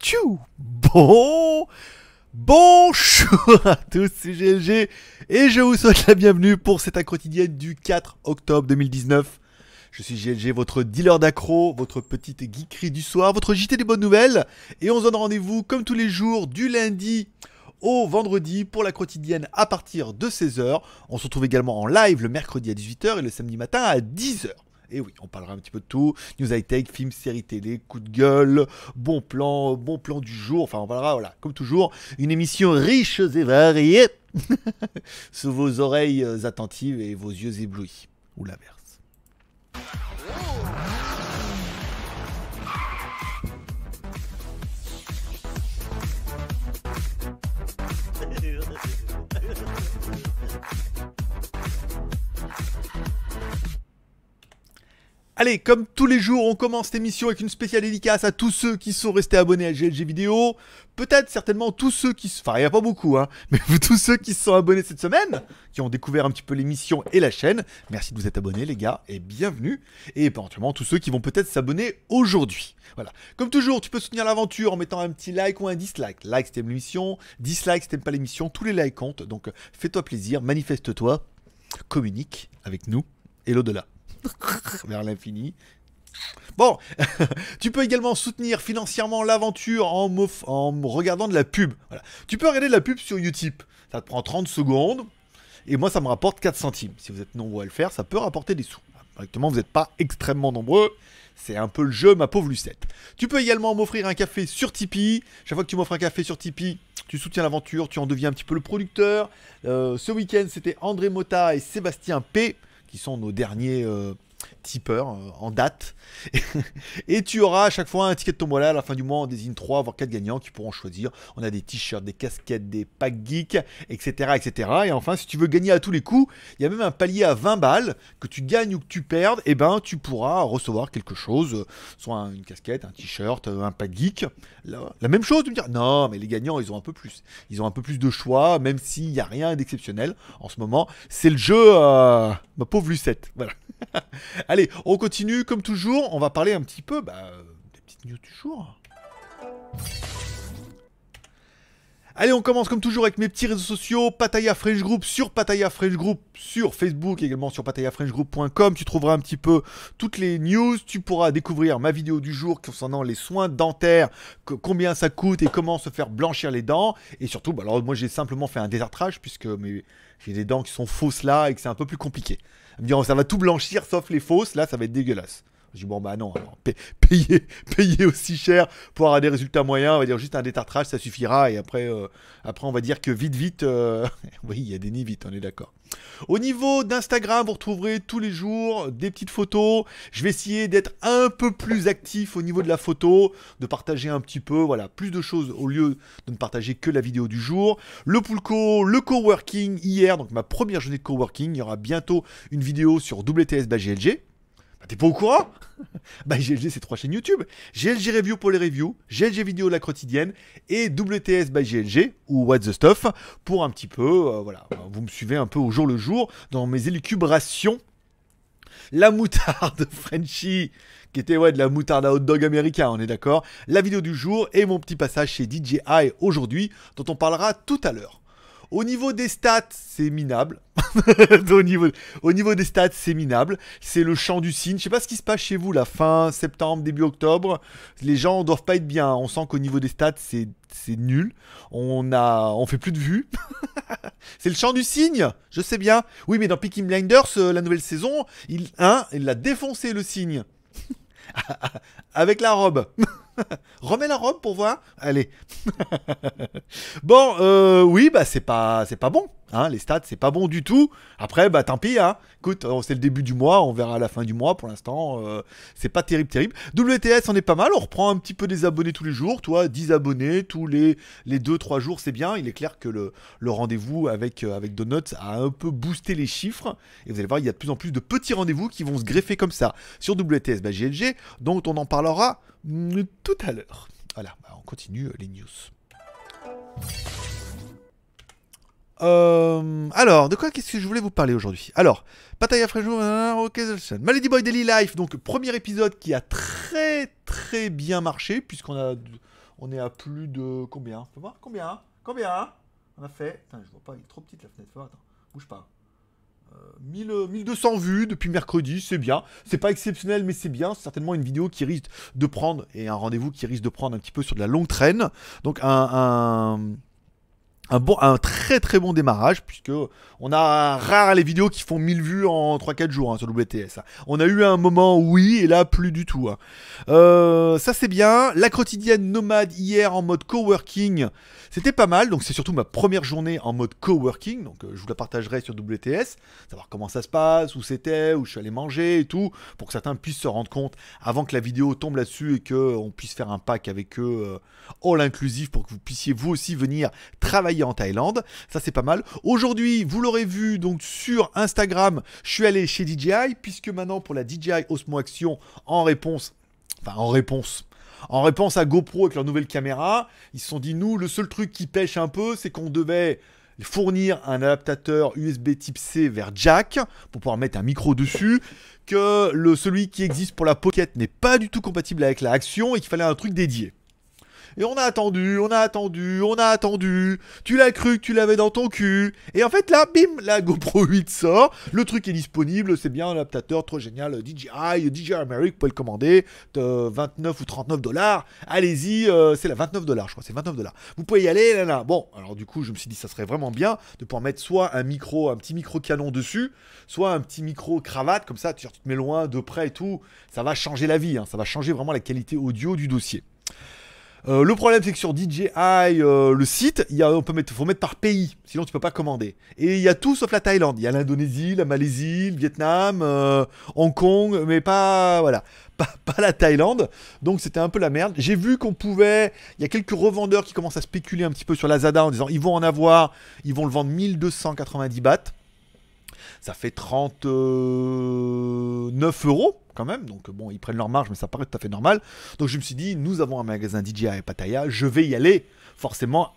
Tchou Bon Bonjour à tous, c'est GLG et je vous souhaite la bienvenue pour cette quotidienne du 4 octobre 2019. Je suis GLG, votre dealer d'accro, votre petite geekerie du soir, votre JT des bonnes nouvelles et on se donne rendez-vous comme tous les jours du lundi au vendredi pour la quotidienne à partir de 16h. On se retrouve également en live le mercredi à 18h et le samedi matin à 10h. Et oui, on parlera un petit peu de tout. News high tech, films, séries télé, coups de gueule, bon plan, bon plan du jour. Enfin, on parlera, voilà, comme toujours, une émission riche et variée sous vos oreilles attentives et vos yeux éblouis. Ou l'inverse. Allez, comme tous les jours, on commence l'émission avec une spéciale dédicace à tous ceux qui sont restés abonnés à GLG Vidéo. Peut-être certainement tous ceux qui... Enfin, il n'y a pas beaucoup, hein. Mais tous ceux qui se sont abonnés cette semaine, qui ont découvert un petit peu l'émission et la chaîne. Merci de vous être abonnés, les gars, et bienvenue. Et éventuellement, tous ceux qui vont peut-être s'abonner aujourd'hui. Voilà. Comme toujours, tu peux soutenir l'aventure en mettant un petit like ou un dislike. Like si t'aimes l'émission, dislike si t'aimes pas l'émission. Tous les likes comptent. Donc, fais-toi plaisir, manifeste-toi, communique avec nous et l'au-delà. vers l'infini. Bon, tu peux également soutenir financièrement l'aventure en, regardant de la pub. Tu peux regarder de la pub sur YouTube. Ça te prend 30 secondes. Et moi, ça me rapporte 4 centimes. Si vous êtes nombreux à le faire, ça peut rapporter des sous. Bah, directement, vous n'êtes pas extrêmement nombreux. C'est un peu le jeu, ma pauvre Lucette. Tu peux également m'offrir un café sur Tipeee. Chaque fois que tu m'offres un café sur Tipeee, tu soutiens l'aventure, tu en deviens un petit peu le producteur. Euh, ce week-end, c'était André Mota et Sébastien P qui sont nos derniers, euh, tipeur euh, en date. et tu auras à chaque fois un ticket de Tombola à la fin du mois. On désigne 3 voire 4 gagnants qui pourront choisir. On a des t-shirts, des casquettes, des packs geeks, etc., etc. Et enfin, si tu veux gagner à tous les coups, il y a même un palier à 20 balles que tu gagnes ou que tu perdes. Et eh ben, tu pourras recevoir quelque chose, euh, soit une casquette, un t-shirt, euh, un pack geek. La, même chose, tu me dire non, mais les gagnants, ils ont un peu plus. Ils ont un peu plus de choix, même s'il n'y a rien d'exceptionnel en ce moment. C'est le jeu, ma pauvre Lucette. Voilà. Allez, on continue comme toujours. On va parler un petit peu bah, des petites news du jour. Allez, on commence comme toujours avec mes petits réseaux sociaux, Pataya French Group sur Pataya French Group sur Facebook, également sur patayafrenchgroup.com. Tu trouveras un petit peu toutes les news. Tu pourras découvrir ma vidéo du jour concernant les soins dentaires, combien ça coûte et comment se faire blanchir les dents. Et surtout, bah, alors moi j'ai simplement fait un désartrage puisque j'ai des dents qui sont fausses là et que c'est un peu plus compliqué. Oh, ça va tout blanchir sauf les fausses, là ça va être dégueulasse. Je dis, bon, bah non, payer, payer aussi cher pour avoir des résultats moyens, on va dire juste un détartrage, ça suffira. Et après, euh, après on va dire que vite, vite, euh, oui, il y a des nids vite, on est d'accord. Au niveau d'Instagram, vous retrouverez tous les jours des petites photos. Je vais essayer d'être un peu plus actif au niveau de la photo, de partager un petit peu, voilà, plus de choses au lieu de ne partager que la vidéo du jour. Le Poulco, le coworking hier, donc ma première journée de coworking, il y aura bientôt une vidéo sur WTS T'es pas au courant Bah c'est trois chaînes YouTube. GLG Review pour les reviews, GLG Vidéo la quotidienne et WTS by GLG ou What's the Stuff pour un petit peu, euh, voilà, vous me suivez un peu au jour le jour dans mes élucubrations. La moutarde Frenchy, qui était ouais, de la moutarde à hot dog américain, on est d'accord. La vidéo du jour et mon petit passage chez DJI aujourd'hui, dont on parlera tout à l'heure. Au niveau des stats, c'est minable. au, niveau, des stats, c'est minable. C'est le champ du signe. Je sais pas ce qui se passe chez vous, la fin septembre, début octobre. Les gens doivent pas être bien. On sent qu'au niveau des stats, c'est nul. On a, on fait plus de vues. c'est le champ du signe. Je sais bien. Oui, mais dans Peaky Blinders, euh, la nouvelle saison, il, il a défoncé le signe. Avec la robe. Remets la robe pour voir. Allez. bon, euh, oui, bah c'est pas, c'est pas bon. Hein, les stats, c'est pas bon du tout. Après, bah tant pis. Hein. Écoute, euh, c'est le début du mois, on verra à la fin du mois. Pour l'instant, euh, c'est pas terrible, terrible. WTS, on est pas mal. On reprend un petit peu des abonnés tous les jours. Toi, 10 abonnés tous les, les 2-3 jours, c'est bien. Il est clair que le, rendez-vous avec, avec Donuts a un peu boosté les chiffres. Et vous allez voir, il y a de plus en plus de petits rendez-vous qui vont se greffer comme ça sur WTS bah, GLG, dont on en parlera euh, tout à l'heure. Voilà, bah, on continue euh, les news. Euh, alors, de quoi qu'est-ce que je voulais vous parler aujourd'hui Alors, Pataya jour, ok, Malady Boy Daily Life, donc premier épisode qui a très très bien marché, puisqu'on a, on est à plus de combien combien Combien On a fait. je vois pas, il est trop petite la fenêtre. attends, bouge pas. 1200 vues depuis mercredi, c'est bien. C'est pas exceptionnel, mais c'est bien. C'est certainement une vidéo qui risque de prendre, et un rendez-vous qui risque de prendre un petit peu sur de la longue traîne. Donc un un, bon, un très très bon démarrage, puisque on a rare les vidéos qui font 1000 vues en 3-4 jours hein, sur WTS. Hein. On a eu un moment oui, et là plus du tout. Hein. Euh, ça c'est bien. La quotidienne nomade hier en mode coworking, c'était pas mal. Donc c'est surtout ma première journée en mode coworking. Donc euh, je vous la partagerai sur WTS, savoir comment ça se passe, où c'était, où je suis allé manger et tout, pour que certains puissent se rendre compte avant que la vidéo tombe là-dessus et qu'on puisse faire un pack avec eux euh, all inclusive pour que vous puissiez vous aussi venir travailler en Thaïlande. Ça, c'est pas mal. Aujourd'hui, vous l'aurez vu donc sur Instagram, je suis allé chez DJI, puisque maintenant pour la DJI Osmo Action, en réponse, enfin en réponse, en réponse à GoPro avec leur nouvelle caméra, ils se sont dit nous, le seul truc qui pêche un peu, c'est qu'on devait fournir un adaptateur USB type C vers jack pour pouvoir mettre un micro dessus, que le, celui qui existe pour la Pocket n'est pas du tout compatible avec la Action et qu'il fallait un truc dédié. Et on a attendu, on a attendu, on a attendu. Tu l'as cru que tu l'avais dans ton cul. Et en fait, là, bim, la GoPro 8 sort. Le truc est disponible. C'est bien, adaptateur, trop génial. DJI, DJI America, vous pouvez le commander. 29 ou 39 dollars. Allez-y, euh, c'est la 29 dollars, je crois. C'est 29 dollars. Vous pouvez y aller, là, là. Bon, alors du coup, je me suis dit, ça serait vraiment bien de pouvoir mettre soit un micro, un petit micro canon dessus, soit un petit micro cravate. Comme ça, tu, te mets loin, de près et tout. Ça va changer la vie. Hein. Ça va changer vraiment la qualité audio du dossier. Euh, le problème, c'est que sur DJI, euh, le site, il faut mettre par pays, sinon tu peux pas commander. Et il y a tout sauf la Thaïlande. Il y a l'Indonésie, la Malaisie, le Vietnam, euh, Hong Kong, mais pas, voilà, pas, pas la Thaïlande. Donc c'était un peu la merde. J'ai vu qu'on pouvait, il y a quelques revendeurs qui commencent à spéculer un petit peu sur la Zada en disant ils vont en avoir, ils vont le vendre 1290 bahts. Ça fait 39 euros quand même. Donc euh, bon, ils prennent leur marge, mais ça paraît tout à fait normal. Donc je me suis dit, nous avons un magasin DJI à Pattaya, je vais y aller. Forcément,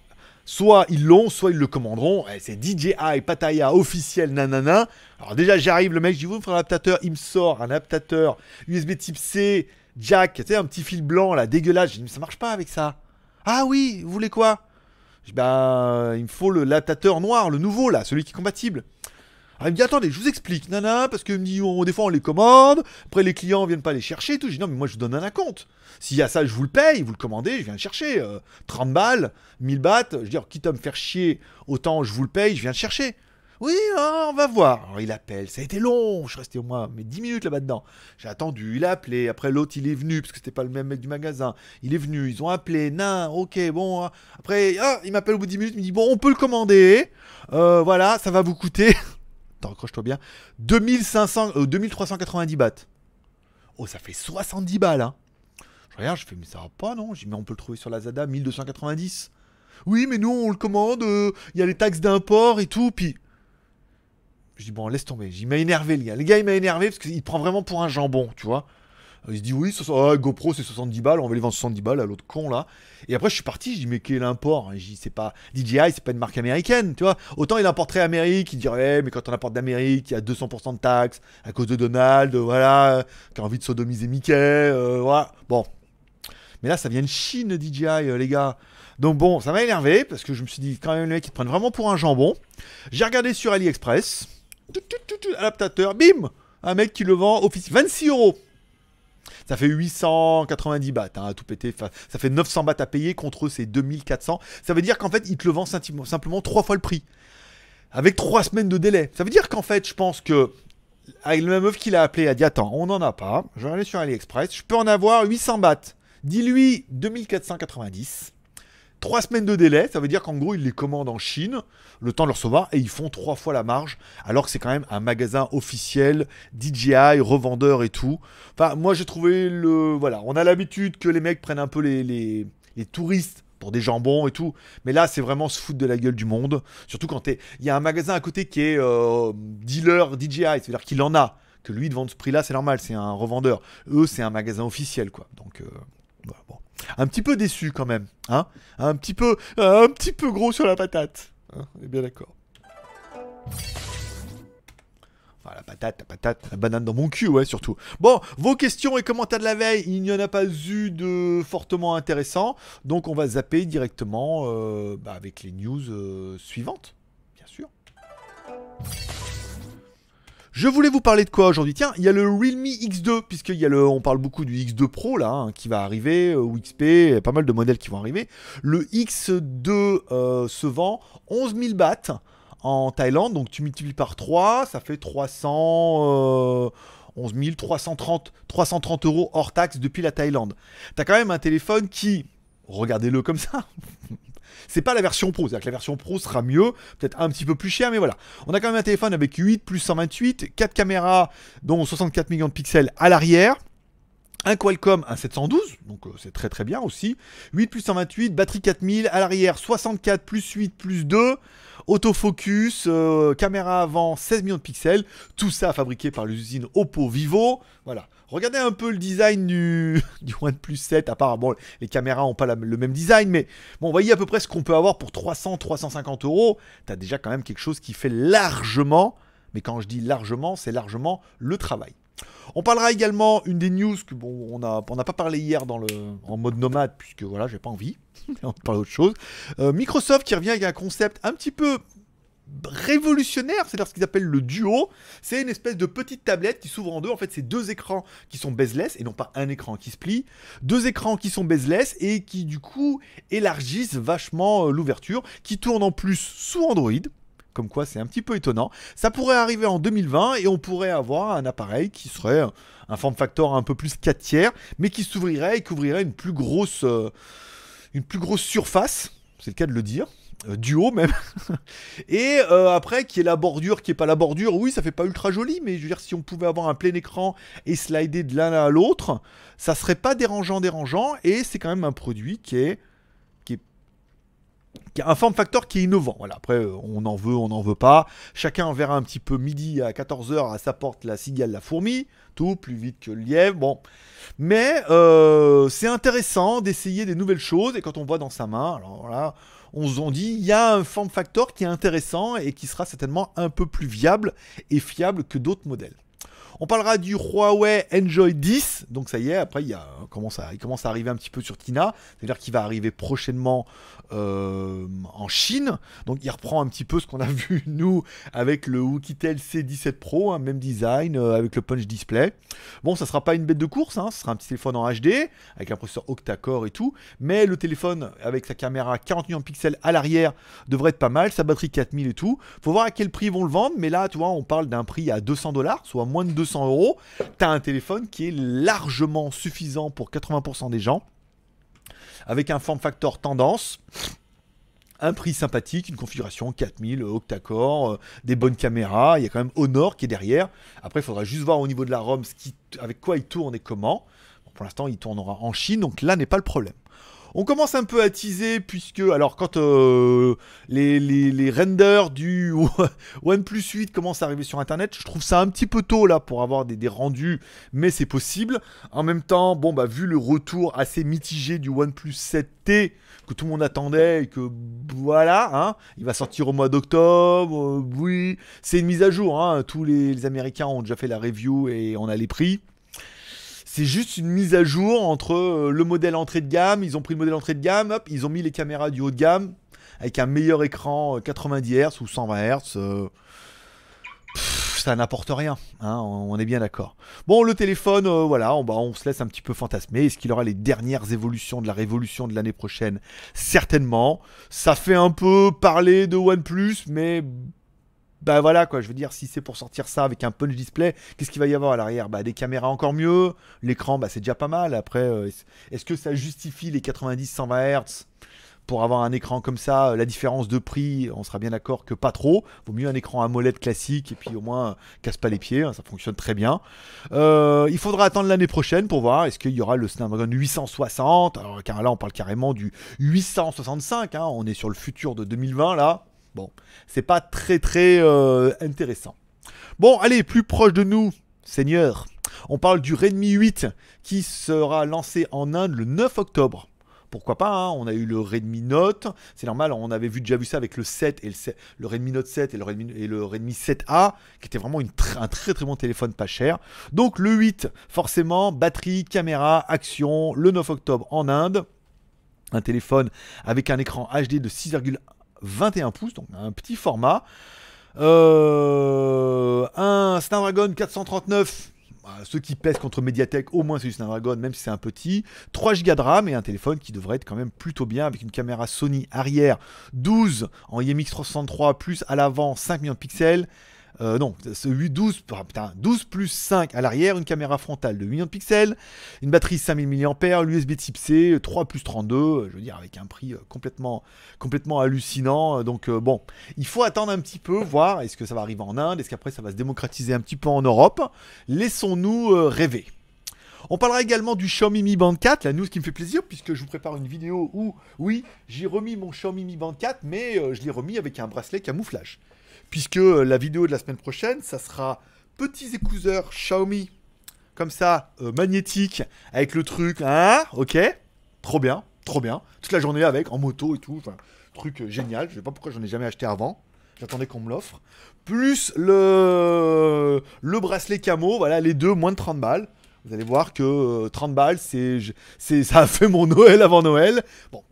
soit ils l'ont, soit ils le commanderont. Eh, c'est DJI Pattaya officiel, nanana. Alors déjà, j'arrive, le mec, je dis, vous me un adaptateur. Il me sort un adaptateur USB type C, jack, tu sais, un petit fil blanc là, dégueulasse. Je dis, mais ça marche pas avec ça. Ah oui, vous voulez quoi ben, il me faut le l'adaptateur noir, le nouveau là, celui qui est compatible. Ah, il me dit attendez, je vous explique, nana, parce que des fois on les commande, après les clients viennent pas les chercher, tout. Je dis non, mais moi je vous donne un compte. S'il y a ça, je vous le paye, vous le commandez, je viens le chercher. 30 euh, balles, 1000 bahts, je veux dire, quitte à me faire chier, autant je vous le paye, je viens le chercher. Oui, hein, on va voir. Alors il appelle, ça a été long, je suis resté au moins mais 10 minutes là-bas dedans. J'ai attendu, il a appelé, après l'autre il est venu, parce que c'était pas le même mec du magasin. Il est venu, ils ont appelé, nain, ok, bon. Hein. Après, ah, il m'appelle au bout de 10 minutes, il me dit, bon, on peut le commander, euh, voilà, ça va vous coûter recroche toi bien. 2500, 2390 euh, bahts. Oh, ça fait 70 balles, là. Je regarde, je fais, mais ça va pas, non J'ai mais on peut le trouver sur la Zada, 1290. Oui, mais nous, on le commande, euh, il y a les taxes d'import et tout, puis... Je dis, bon, laisse tomber. Il m'a énervé, le gars. Le gars, il m'a énervé parce qu'il prend vraiment pour un jambon, tu vois. Il se dit oui, GoPro c'est 70 balles, on va les vendre 70 balles à l'autre con là. Et après je suis parti, je dis mais quel est l'import c'est pas DJI, c'est pas une marque américaine, tu vois. Autant il importerait Amérique, il dirait eh, mais quand on apporte d'Amérique, il y a 200% de taxes à cause de Donald, voilà, qui a envie de sodomiser Mickey, euh, voilà. Bon. Mais là ça vient de Chine DJI euh, les gars. Donc bon, ça m'a énervé parce que je me suis dit quand même les mecs ils te prennent vraiment pour un jambon. J'ai regardé sur AliExpress, adaptateur, bim, un mec qui le vend officiellement. 26 euros. Ça fait 890 bahts hein, à tout péter. ça fait 900 bahts à payer contre ces 2400. Ça veut dire qu'en fait, il te le vend simplement trois fois le prix. Avec trois semaines de délai. Ça veut dire qu'en fait, je pense que avec ah, même meuf qu'il a appelé, a dit Attends, on n'en a pas. Je vais aller sur AliExpress. Je peux en avoir 800 bahts. Dis-lui 2490. Trois semaines de délai, ça veut dire qu'en gros, ils les commandent en Chine, le temps de leur recevoir, et ils font trois fois la marge, alors que c'est quand même un magasin officiel, DJI, revendeur et tout. Enfin, moi, j'ai trouvé le. Voilà, on a l'habitude que les mecs prennent un peu les, les, les touristes pour des jambons et tout. Mais là, c'est vraiment se foutre de la gueule du monde. Surtout quand t'es. Il y a un magasin à côté qui est euh, dealer DJI, c'est-à-dire qu'il en a. Que lui, de ce prix-là, c'est normal, c'est un revendeur. Eux, c'est un magasin officiel, quoi. Donc, voilà, euh, bah, bon. Un petit peu déçu quand même, hein un petit, peu, un petit peu gros sur la patate. Hein on est bien d'accord. Ah, la patate, la patate, la banane dans mon cul, ouais, surtout. Bon, vos questions et commentaires de la veille, il n'y en a pas eu de fortement intéressant. Donc, on va zapper directement euh, bah, avec les news euh, suivantes, bien sûr. Je voulais vous parler de quoi aujourd'hui Tiens, il y a le Realme X2, puisqu'il y a le, on parle beaucoup du X2 Pro là, hein, qui va arriver, ou euh, XP, il y a pas mal de modèles qui vont arriver. Le X2 euh, se vend 11 000 bahts en Thaïlande, donc tu multiplies par 3, ça fait 300... 11 330, 330 euros hors taxes depuis la Thaïlande. T'as quand même un téléphone qui, regardez-le comme ça, C'est pas la version pro, c'est-à-dire que la version pro sera mieux, peut-être un petit peu plus cher, mais voilà. On a quand même un téléphone avec 8 plus 128, 4 caméras, dont 64 millions de pixels à l'arrière. Un Qualcomm, un 712, donc euh, c'est très très bien aussi. 8 plus 128, batterie 4000, à l'arrière 64 plus 8 plus 2, autofocus, euh, caméra avant 16 millions de pixels. Tout ça fabriqué par l'usine Oppo Vivo. Voilà. Regardez un peu le design du, OnePlus 7. À part, bon, les caméras n'ont pas le même design, mais bon, vous voyez à peu près ce qu'on peut avoir pour 300, 350 euros. as déjà quand même quelque chose qui fait largement, mais quand je dis largement, c'est largement le travail. On parlera également une des news que bon, on n'a pas parlé hier dans le, en mode nomade, puisque voilà, j'ai pas envie. on parle d'autre chose. Euh, Microsoft qui revient avec un concept un petit peu révolutionnaire, c'est-à-dire ce qu'ils appellent le duo. C'est une espèce de petite tablette qui s'ouvre en deux. En fait, c'est deux écrans qui sont bezeless et non pas un écran qui se plie. Deux écrans qui sont bezeless et qui du coup élargissent vachement euh, l'ouverture, qui tourne en plus sous Android. Comme quoi, c'est un petit peu étonnant. Ça pourrait arriver en 2020 et on pourrait avoir un appareil qui serait un form factor un peu plus 4 tiers, mais qui s'ouvrirait et couvrirait une plus grosse, euh, une plus grosse surface. C'est le cas de le dire. Euh, duo même. et euh, après, qui est la bordure, qui est pas la bordure, oui, ça fait pas ultra joli, mais je veux dire, si on pouvait avoir un plein écran et slider de l'un à l'autre, ça serait pas dérangeant, dérangeant, et c'est quand même un produit qui est qui a un form factor qui est innovant. Voilà, après, euh, on en veut, on n'en veut pas. Chacun verra un petit peu midi à 14h à sa porte la cigale, la fourmi. Tout plus vite que le lièvre. Bon. Mais euh, c'est intéressant d'essayer des nouvelles choses. Et quand on voit dans sa main, alors là, on se dit il y a un form factor qui est intéressant et qui sera certainement un peu plus viable et fiable que d'autres modèles. On parlera du Huawei Enjoy 10. Donc ça y est, après il, y a, hein, il commence à arriver un petit peu sur Tina. C'est-à-dire qu'il va arriver prochainement euh, en Chine. Donc il reprend un petit peu ce qu'on a vu nous avec le Wukitel C17 Pro, hein, même design euh, avec le punch display. Bon, ça sera pas une bête de course, hein, ce sera un petit téléphone en HD avec un processeur octa-core et tout, mais le téléphone avec sa caméra 40 millions de pixels à l'arrière devrait être pas mal, sa batterie 4000 et tout. Faut voir à quel prix ils vont le vendre, mais là tu vois, on parle d'un prix à 200 dollars, soit moins de 200 euros. T'as un téléphone qui est largement suffisant pour 80% des gens avec un form factor tendance un prix sympathique, une configuration 4000 octa-core, euh, des bonnes caméras, il y a quand même Honor qui est derrière. Après, il faudra juste voir au niveau de la ROM ce qui, avec quoi il tourne et comment. pour l'instant, il tournera en Chine, donc là n'est pas le problème. On commence un peu à teaser puisque, alors quand euh, les, renders du OnePlus 8 commencent à arriver sur Internet, je trouve ça un petit peu tôt là pour avoir des, rendus, mais c'est possible. En même temps, bon bah vu le retour assez mitigé du OnePlus 7T que tout le monde attendait et que voilà, hein, il va sortir au mois d'octobre, euh, oui, c'est une mise à jour, hein. tous les Américains ont déjà fait la review et on a les prix. C'est juste une mise à jour entre euh, le modèle entrée de gamme, ils ont pris le modèle entrée de gamme, hop, ils ont mis les caméras du haut de gamme avec un meilleur écran 90 euh, Hz ou 120 Hz. Euh, ça n'apporte rien, hein, on est bien d'accord. Bon, le téléphone, voilà, on, on se laisse un petit peu fantasmer. Est-ce qu'il aura les dernières évolutions de la révolution de l'année prochaine Certainement. Ça fait un peu parler de OnePlus, mais bah voilà quoi, je veux dire, si c'est pour sortir ça avec un punch display, qu'est-ce qu'il va y avoir à l'arrière Bah des caméras encore mieux, l'écran bah c'est déjà pas mal. Après, euh, est-ce que ça justifie les 90-120 Hz pour avoir un écran comme ça, la différence de prix, on sera bien d'accord que pas trop. Vaut mieux un écran à molette classique et puis au moins casse pas les pieds, hein, ça fonctionne très bien. Euh, il faudra attendre l'année prochaine pour voir est-ce qu'il y aura le Snapdragon 860. Alors car là on parle carrément du 865, hein. on est sur le futur de 2020 là. Bon, c'est pas très très euh, intéressant. Bon, allez, plus proche de nous, Seigneur. On parle du Redmi 8 qui sera lancé en Inde le 9 octobre. Pourquoi pas hein, On a eu le Redmi Note, c'est normal, on avait déjà vu ça avec le 7 et le, Redmi Note 7 et le Redmi, 7A, qui était vraiment un très très bon téléphone pas cher. Donc le 8, forcément, batterie, caméra, action, le 9 octobre en Inde. Un téléphone avec un écran HD de 6,1 21 pouces, donc un petit format. Euh, un Snapdragon 439. Bah, ceux qui pèsent contre Mediatek, au moins c'est du Snapdragon, même si c'est un petit. 3 Go de RAM et un téléphone qui devrait être quand même plutôt bien avec une caméra Sony arrière 12 en IMX 363 plus à l'avant 5 millions de pixels. Euh, non, 8, 12, ah, putain, 12 plus 5 à l'arrière, une caméra frontale de 8 millions de pixels, une batterie 5000 mAh, l'USB type C, 3 plus 32, euh, je veux dire, avec un prix euh, complètement, hallucinant. Donc bon, il faut attendre un petit peu, voir est-ce que ça va arriver en Inde, est-ce qu'après ça va se démocratiser un petit peu en Europe. Laissons-nous rêver. On parlera également du Xiaomi Mi Band 4, la news qui me fait plaisir, puisque je vous prépare une vidéo où, oui, j'ai remis mon Xiaomi Mi Band 4, mais je l'ai remis avec un bracelet camouflage puisque la vidéo de la semaine prochaine, ça sera petits écouteurs Xiaomi, comme ça, euh, magnétique, avec le truc, hein, ok, trop bien, trop bien, toute la journée avec, en moto et tout, enfin, truc génial, je sais pas pourquoi j'en ai jamais acheté avant, j'attendais qu'on me l'offre, plus le, le bracelet camo, voilà, les deux, moins de 30 balles, vous allez voir que 30 euh, balles, c'est, ça a fait mon Noël avant Noël. Bon,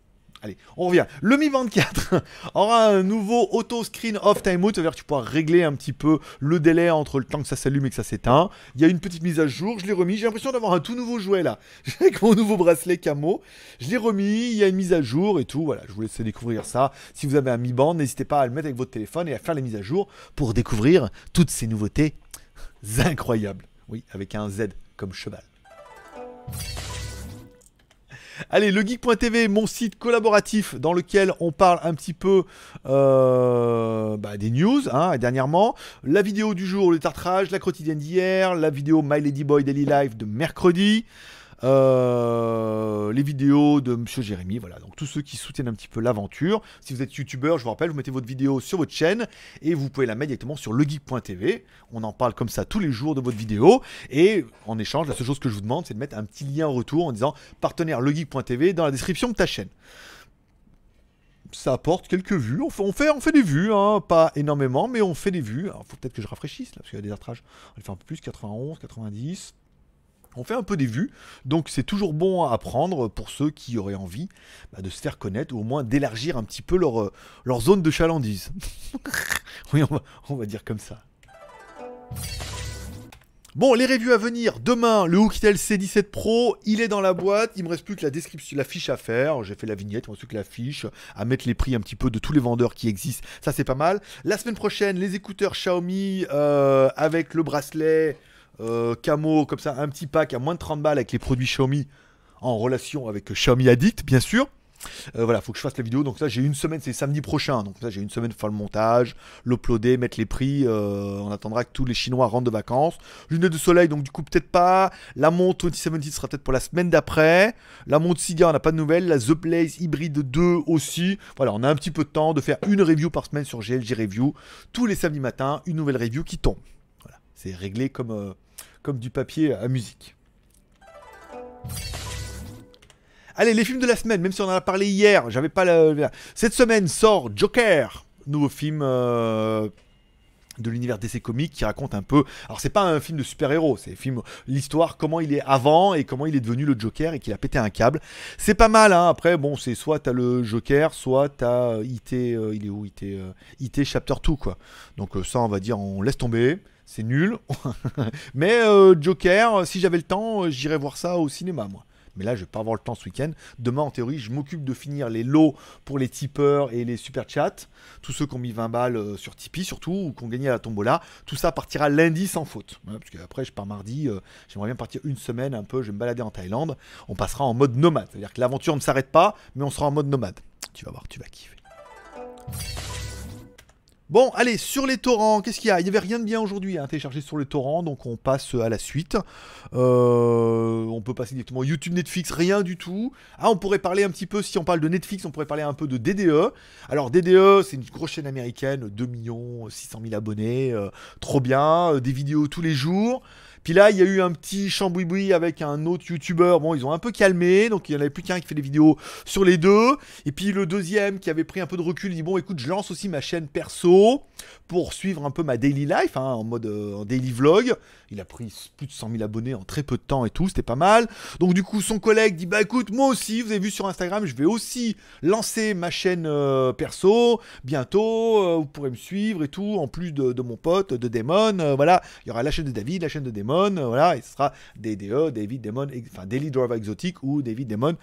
Allez, on revient. Le Mi 24 aura un nouveau auto screen off timeout, c'est-à-dire que tu pourras régler un petit peu le délai entre le temps que ça s'allume et que ça s'éteint. Il y a une petite mise à jour, je l'ai remis, j'ai l'impression d'avoir un tout nouveau jouet là, avec mon nouveau bracelet camo. Je l'ai remis, il y a une mise à jour et tout, voilà, je vous laisse découvrir ça. Si vous avez un Mi Band, n'hésitez pas à le mettre avec votre téléphone et à faire les mises à jour pour découvrir toutes ces nouveautés incroyables. Oui, avec un Z comme cheval. Allez, legeek.tv, mon site collaboratif dans lequel on parle un petit peu euh, bah, des news hein, dernièrement. La vidéo du jour, le tartrage, la quotidienne d'hier, la vidéo My Lady Boy Daily Life de mercredi euh, les vidéos de Monsieur Jérémy, voilà, donc tous ceux qui soutiennent un petit peu l'aventure. Si vous êtes youtubeur, je vous rappelle, vous mettez votre vidéo sur votre chaîne et vous pouvez la mettre directement sur legeek.tv. On en parle comme ça tous les jours de votre vidéo et en échange, la seule chose que je vous demande, c'est de mettre un petit lien en retour en disant partenaire legeek.tv dans la description de ta chaîne ça apporte quelques vues. On fait, on fait, des vues, hein. pas énormément, mais on fait des vues. Il faut peut-être que je rafraîchisse, là, parce qu'il y a des artrages. On fait un peu plus, 91, 90. On fait un peu des vues, donc c'est toujours bon à prendre pour ceux qui auraient envie bah, de se faire connaître ou au moins d'élargir un petit peu leur, euh, zone de chalandise. oui, on va, dire comme ça. Bon, les revues à venir. Demain, le Hookitel C17 Pro, il est dans la boîte. Il me reste plus que la description, la fiche à faire. J'ai fait la vignette, il me reste que la fiche à mettre les prix un petit peu de tous les vendeurs qui existent. Ça, c'est pas mal. La semaine prochaine, les écouteurs Xiaomi euh, avec le bracelet euh, camo, comme ça, un petit pack à moins de 30 balles avec les produits Xiaomi en relation avec Xiaomi Addict, bien sûr. Euh, voilà, faut que je fasse la vidéo. Donc ça, j'ai une semaine, c'est samedi prochain. Donc ça, j'ai une semaine pour faire le montage, l'uploader, mettre les prix. Euh, on attendra que tous les Chinois rentrent de vacances. Lunettes de soleil, donc du coup, peut-être pas. La montre 2070 sera peut-être pour la semaine d'après. La montre Siga, on n'a pas de nouvelles. La The Place Hybride 2 aussi. Voilà, on a un petit peu de temps de faire une review par semaine sur GLG Review. Tous les samedis matin une nouvelle review qui tombe. Voilà, c'est réglé comme comme du papier à musique. Allez, les films de la semaine, même si on en a parlé hier, j'avais pas la... Cette semaine sort Joker, nouveau film... Euh, de l'univers DC Comics qui raconte un peu. Alors c'est pas un film de super-héros, c'est film l'histoire comment il est avant et comment il est devenu le Joker et qu'il a pété un câble. C'est pas mal hein. Après bon, c'est soit t'as le Joker, soit t'as euh, IT euh, il est où IT euh, chapter 2 quoi. Donc ça on va dire on laisse tomber. C'est nul. Mais Joker, si j'avais le temps, j'irais voir ça au cinéma, moi. Mais là, je vais pas avoir le temps ce week-end. Demain, en théorie, je m'occupe de finir les lots pour les tipeurs et les super chats. Tous ceux qui ont mis 20 balles euh, sur Tipeee, surtout, ou qui ont gagné à la tombola. Tout ça partira lundi sans faute. parce qu'après, je pars mardi. Euh, j'aimerais bien partir une semaine un peu. Je vais me balader en Thaïlande. On passera en mode nomade. C'est-à-dire que l'aventure ne s'arrête pas, mais on sera en mode nomade. Tu vas voir, tu vas kiffer. Bon, allez, sur les torrents, qu'est-ce qu'il y a Il n'y avait rien de bien aujourd'hui à hein, télécharger sur les torrents, donc on passe à la suite. Euh, on peut passer directement YouTube, Netflix, rien du tout. Ah, on pourrait parler un petit peu, si on parle de Netflix, on pourrait parler un peu de DDE. Alors, DDE, c'est une grosse chaîne américaine, 2 600 000 abonnés, euh, trop bien, euh, des vidéos tous les jours. Puis là, il y a eu un petit chambouiboui avec un autre youtubeur. Bon, ils ont un peu calmé, donc il n'y en avait plus qu'un qui fait des vidéos sur les deux. Et puis le deuxième qui avait pris un peu de recul, il dit bon, écoute, je lance aussi ma chaîne perso pour suivre un peu ma daily life, hein, en mode euh, daily vlog. Il a pris plus de 100 000 abonnés en très peu de temps et tout, c'était pas mal. Donc du coup, son collègue dit, bah écoute, moi aussi, vous avez vu sur Instagram, je vais aussi lancer ma chaîne euh, perso, bientôt, euh, vous pourrez me suivre et tout, en plus de, mon pote, de démon euh, voilà, il y aura la chaîne de David, la chaîne de démon voilà, et ce sera DDE, David démon enfin Daily Driver Exotic ou David démon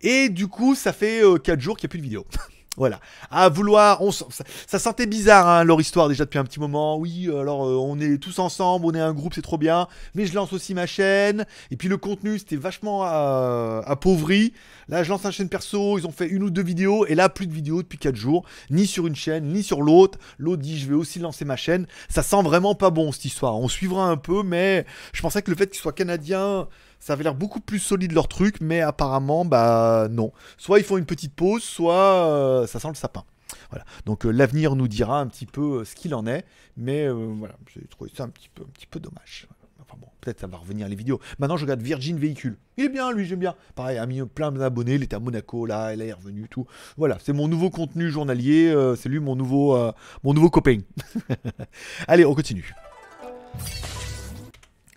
Et du coup, ça fait 4 jours qu'il n'y a plus de vidéos. Voilà. À vouloir, on, ça, ça, sentait bizarre hein, leur histoire déjà depuis un petit moment. Oui, alors euh, on est tous ensemble, on est un groupe, c'est trop bien. Mais je lance aussi ma chaîne. Et puis le contenu, c'était vachement euh, appauvri. Là, je lance un chaîne perso. Ils ont fait une ou deux vidéos. Et là, plus de vidéos depuis quatre jours. Ni sur une chaîne, ni sur l'autre. L'autre dit, je vais aussi lancer ma chaîne. Ça sent vraiment pas bon cette histoire. On suivra un peu, mais je pensais que le fait qu'ils soient canadiens ça avait l'air beaucoup plus solide leur truc, mais apparemment, bah non. Soit ils font une petite pause, soit euh, ça sent le sapin. Voilà. Donc euh, l'avenir nous dira un petit peu euh, ce qu'il en est, mais voilà, j'ai trouvé ça un petit peu, un petit peu dommage. Enfin bon, peut-être ça va revenir les vidéos. Maintenant, je regarde Virgin Véhicule. Il eh est bien, lui, j'aime bien. Pareil, a mis plein d'abonnés. Il était à Monaco, là, il est revenu, tout. Voilà, c'est mon nouveau contenu journalier. c'est lui, mon nouveau, mon nouveau copain. Allez, on continue.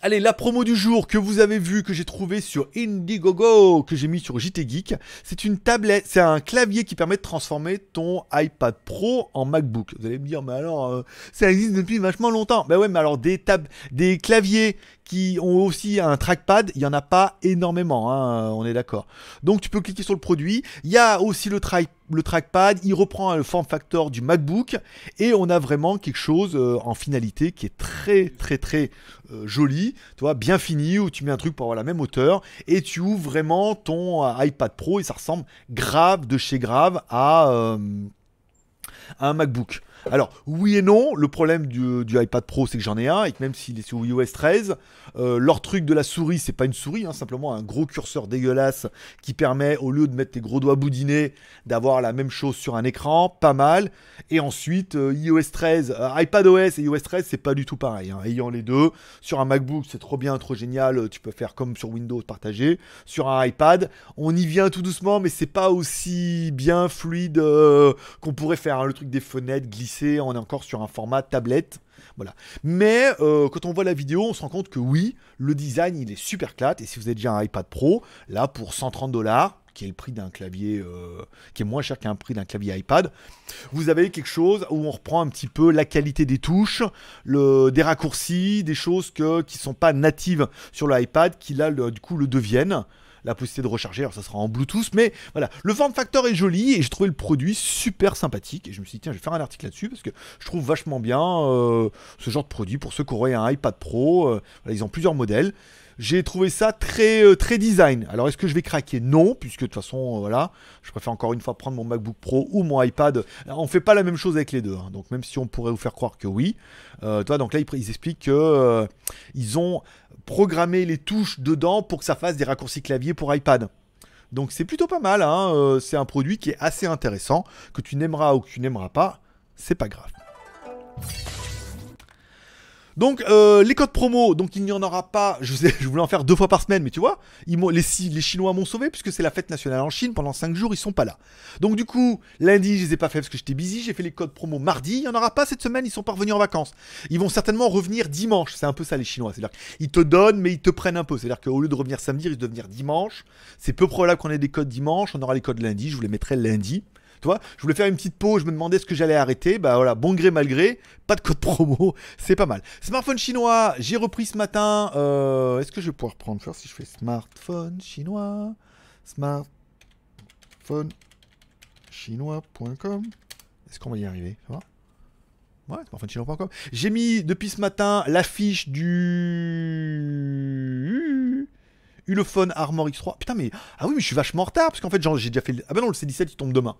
Allez, la promo du jour que vous avez vue, que j'ai trouvé sur Indiegogo, que j'ai mis sur JT Geek, c'est une tablette, c'est un clavier qui permet de transformer ton iPad Pro en MacBook. Vous allez me dire, mais alors, euh, ça existe depuis vachement longtemps. Ben ouais, mais alors des, tab des claviers qui ont aussi un trackpad, il n'y en a pas énormément, hein, on est d'accord. Donc tu peux cliquer sur le produit. Il y a aussi le, trackpad, il reprend le form factor du MacBook et on a vraiment quelque chose euh, en finalité qui est très très très euh, joli, tu vois, bien fini où tu mets un truc pour avoir la même hauteur et tu ouvres vraiment ton euh, iPad Pro et ça ressemble grave de chez grave à un MacBook. Alors, oui et non, le problème du, iPad Pro, c'est que j'en ai un, et que même s'il est sur iOS 13, euh, leur truc de la souris, c'est pas une souris, hein, simplement un gros curseur dégueulasse qui permet, au lieu de mettre tes gros doigts boudinés, d'avoir la même chose sur un écran, pas mal. Et ensuite, euh, iOS 13, euh, iPad OS et iOS 13, c'est pas du tout pareil. Hein. Ayant les deux, sur un MacBook, c'est trop bien, trop génial, tu peux faire comme sur Windows, partager. Sur un iPad, on y vient tout doucement, mais c'est pas aussi bien fluide qu'on pourrait faire hein, le truc des fenêtres, glisser on est encore sur un format tablette. Voilà. Mais euh, quand on voit la vidéo, on se rend compte que oui, le design, il est super classe. Et si vous êtes déjà un iPad Pro, là, pour 130 dollars, qui est le prix d'un clavier, euh, qui est moins cher qu'un prix d'un clavier iPad, vous avez quelque chose où on reprend un petit peu la qualité des touches, le, des raccourcis, des choses que, qui ne sont pas natives sur l'iPad qui là, le, du coup, le deviennent la possibilité de recharger. Alors ça sera en Bluetooth, mais voilà, le form factor est joli et j'ai trouvé le produit super sympathique. Et je me suis dit, tiens, je vais faire un article là-dessus parce que je trouve vachement bien euh, ce genre de produit pour ceux qui auraient un iPad Pro. Euh, ils ont plusieurs modèles j'ai trouvé ça très, euh, très design. Alors est-ce que je vais craquer Non, puisque de toute façon, euh, voilà, je préfère encore une fois prendre mon MacBook Pro ou mon iPad. On on fait pas la même chose avec les deux, hein. donc même si on pourrait vous faire croire que oui. Euh, toi, donc là, ils, expliquent qu'ils ils ont programmé les touches dedans pour que ça fasse des raccourcis clavier pour iPad. Donc c'est plutôt pas mal, hein. c'est un produit qui est assez intéressant, que tu n'aimeras ou que tu n'aimeras pas, c'est pas grave. Donc euh, les codes promo, donc il n'y en aura pas. Je, sais, je voulais en faire deux fois par semaine, mais tu vois, les, Chinois m'ont sauvé puisque c'est la fête nationale en Chine. Pendant cinq jours, ils sont pas là. Donc du coup, lundi, je les ai pas fait parce que j'étais busy. J'ai fait les codes promo mardi. Il n'y en aura pas cette semaine. Ils sont pas revenus en vacances. Ils vont certainement revenir dimanche. C'est un peu ça les Chinois. C'est-à-dire qu'ils te donnent, mais ils te prennent un peu. C'est-à-dire qu'au lieu de revenir samedi, ils deviennent venir dimanche. C'est peu probable qu'on ait des codes dimanche. On aura les codes lundi. Je vous les mettrai lundi. Tu vois, je voulais faire une petite pause, je me demandais ce que j'allais arrêter. Bah voilà, bon gré mal gré, pas de code promo, c'est pas mal. Smartphone chinois, j'ai repris ce matin. Euh, est-ce que je vais pouvoir prendre faire si je fais smartphone chinois Smartphone chinois.com. Est-ce qu'on va y arriver Ça va Ouais, smartphone chinois.com. J'ai mis depuis ce matin l'affiche du Ulefone Armor X3. Putain, mais. Ah oui, mais je suis vachement en retard, parce qu'en fait, j'ai déjà fait. Ah ben non, le C17, il tombe demain.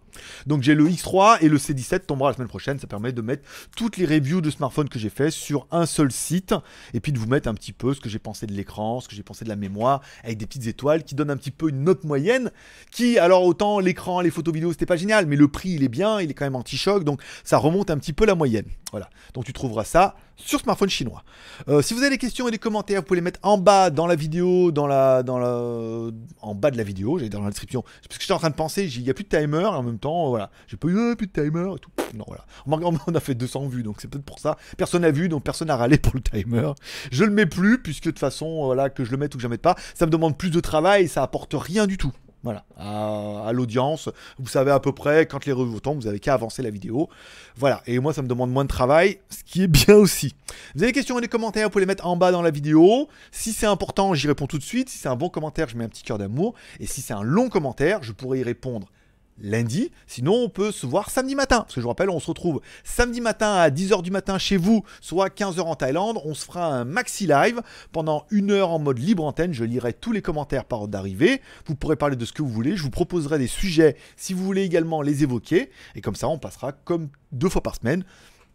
Donc j'ai le X3 et le C17 tombera la semaine prochaine. Ça permet de mettre toutes les reviews de smartphones que j'ai fait sur un seul site, et puis de vous mettre un petit peu ce que j'ai pensé de l'écran, ce que j'ai pensé de la mémoire, avec des petites étoiles qui donnent un petit peu une note moyenne. Qui, alors, autant l'écran, les photos vidéos c'était pas génial, mais le prix, il est bien, il est quand même anti-choc, donc ça remonte un petit peu la moyenne. Voilà. Donc tu trouveras ça sur smartphone chinois. Euh, si vous avez des questions et des commentaires, vous pouvez les mettre en bas dans la vidéo, dans la, dans en bas de la vidéo, j'allais dans la description. Parce que j'étais en train de penser, il n'y a plus de timer, en même temps, voilà, j'ai pas eu euh, plus de timer et tout. Non, voilà. On a fait 200 vues, donc c'est peut-être pour ça. Personne n'a vu, donc personne n'a râlé pour le timer. Je le mets plus, puisque de toute façon, voilà, que je le mette ou que je le mette pas, ça me demande plus de travail, ça apporte rien du tout. Voilà, à, l'audience. Vous savez à peu près quand les revues tombent, vous avez qu'à avancer la vidéo. Voilà, et moi ça me demande moins de travail, ce qui est bien aussi. Vous avez des questions et des commentaires, vous pouvez les mettre en bas dans la vidéo. Si c'est important, j'y réponds tout de suite. Si c'est un bon commentaire, je mets un petit cœur d'amour. Et si c'est un long commentaire, je pourrais y répondre lundi. Sinon, on peut se voir samedi matin. Parce que je vous rappelle, on se retrouve samedi matin à 10h du matin chez vous, soit 15h en Thaïlande. On se fera un maxi live pendant une heure en mode libre antenne. Je lirai tous les commentaires par ordre d'arrivée. Vous pourrez parler de ce que vous voulez. Je vous proposerai des sujets si vous voulez également les évoquer. Et comme ça, on passera comme deux fois par semaine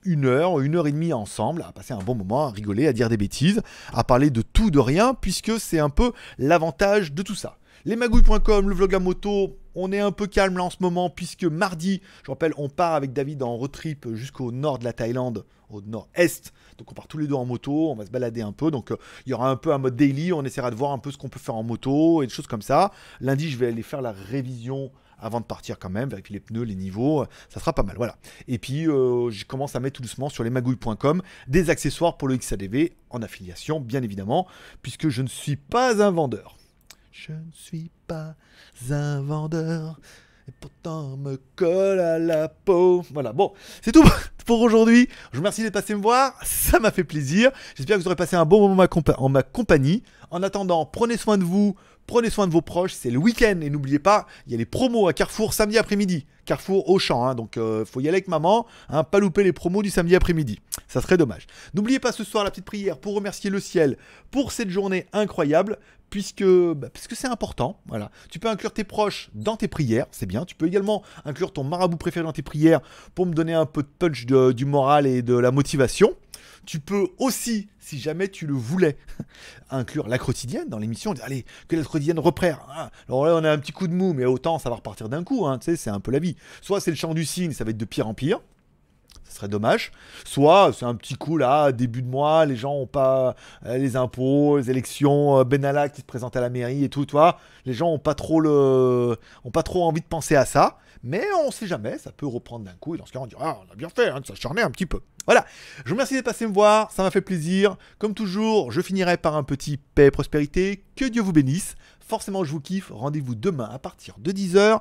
une heure, une heure et demie ensemble, à passer un bon moment, à rigoler, à dire des bêtises, à parler de tout, de rien, puisque c'est un peu l'avantage de tout ça. Lesmagouilles.com, le vlog à moto, on est un peu calme là en ce moment puisque mardi, je rappelle, on part avec David en road trip jusqu'au nord de la Thaïlande, au nord-est. Donc on part tous les deux en moto, on va se balader un peu. Donc euh, il y aura un peu un mode daily, on essaiera de voir un peu ce qu'on peut faire en moto et des choses comme ça. Lundi, je vais aller faire la révision avant de partir quand même, avec les pneus, les niveaux, euh, ça sera pas mal, voilà. Et puis euh, je commence à mettre tout doucement sur lesmagouilles.com des accessoires pour le XADV en affiliation, bien évidemment, puisque je ne suis pas un vendeur. Je ne suis pas un vendeur. Et pourtant, me colle à la peau. Voilà, bon, c'est tout pour aujourd'hui. Je vous remercie d'être passé me voir. Ça m'a fait plaisir. J'espère que vous aurez passé un bon moment en ma compagnie. En attendant, prenez soin de vous. Prenez soin de vos proches. C'est le week-end. Et n'oubliez pas, il y a les promos à Carrefour samedi après-midi. Carrefour au champ, hein, donc, il euh, faut y aller avec maman. Hein, pas louper les promos du samedi après-midi. Ça serait dommage. N'oubliez pas ce soir la petite prière pour remercier le ciel pour cette journée incroyable puisque bah, c'est important. Voilà. Tu peux inclure tes proches dans tes prières, c'est bien. Tu peux également inclure ton marabout préféré dans tes prières pour me donner un peu de punch du moral et de la motivation. Tu peux aussi, si jamais tu le voulais, inclure la quotidienne dans l'émission. Allez, que la quotidienne reprenne. Hein. Alors là, on a un petit coup de mou, mais autant ça va repartir d'un coup. Hein. tu sais, c'est un peu la vie. Soit c'est le chant du cygne, ça va être de pire en pire ce serait dommage. Soit c'est un petit coup là, début de mois, les gens ont pas euh, les impôts, les élections, euh, Benalla qui se présente à la mairie et tout, toi. Les gens ont pas trop le, ont pas trop envie de penser à ça. Mais on sait jamais, ça peut reprendre d'un coup et dans ce cas on dira, ah on a bien fait Ça hein, de un petit peu. Voilà, je vous remercie d'être passé me voir, ça m'a fait plaisir. Comme toujours, je finirai par un petit paix et prospérité. Que Dieu vous bénisse. Forcément, je vous kiffe. Rendez-vous demain à partir de 10h.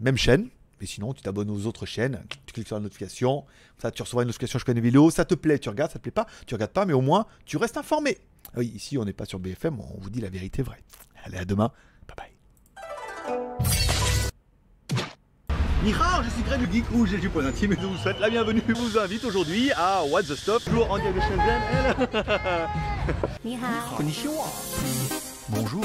Même chaîne, et sinon, tu t'abonnes aux autres chaînes, tu cliques sur la notification, ça tu recevras une notification je connais une vidéo, ça te plaît, tu regardes, ça te plaît pas, tu regardes pas, mais au moins tu restes informé. Ah oui, ici on n'est pas sur BFM, on vous dit la vérité vraie. Allez, à demain, bye bye. Nihao, je suis Greg du Geek ou j'ai du point intime et je vous souhaite la bienvenue. Je vous invite aujourd'hui à What the Stop. toujours en de Shenzhen. Bonjour.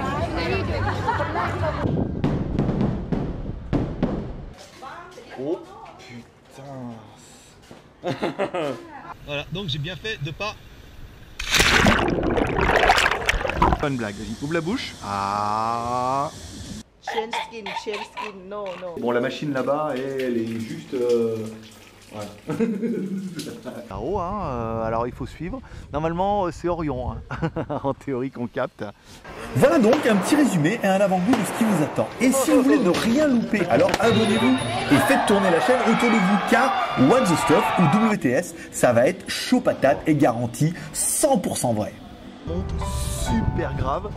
voilà, donc j'ai bien fait de pas. Fun blague, vas-y, ouvre la bouche. Ah. Skin, skin, non, non. Bon, la machine là-bas, elle est juste. Euh, Ouais. Hein, euh, alors il faut suivre. Normalement, euh, c'est Orion, hein, en théorie qu'on capte. Voilà donc un petit résumé et un avant-goût de ce qui vous attend. Et si vous voulez ne rien louper, alors abonnez-vous et faites tourner la chaîne autour de vous car What the Stuff ou WTS, ça va être chaud patate et garanti 100% vrai. Super grave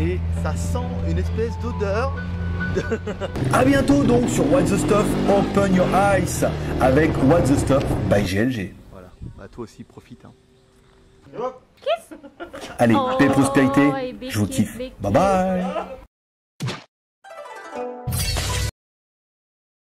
et ça sent une espèce d'odeur a bientôt donc sur What's the Stuff Open Your Eyes avec What's the Stuff by GLG. Voilà, bah, toi aussi profite. Hein. Allez, oh. paix et prospérité, oh, je vous kiffe. bye bye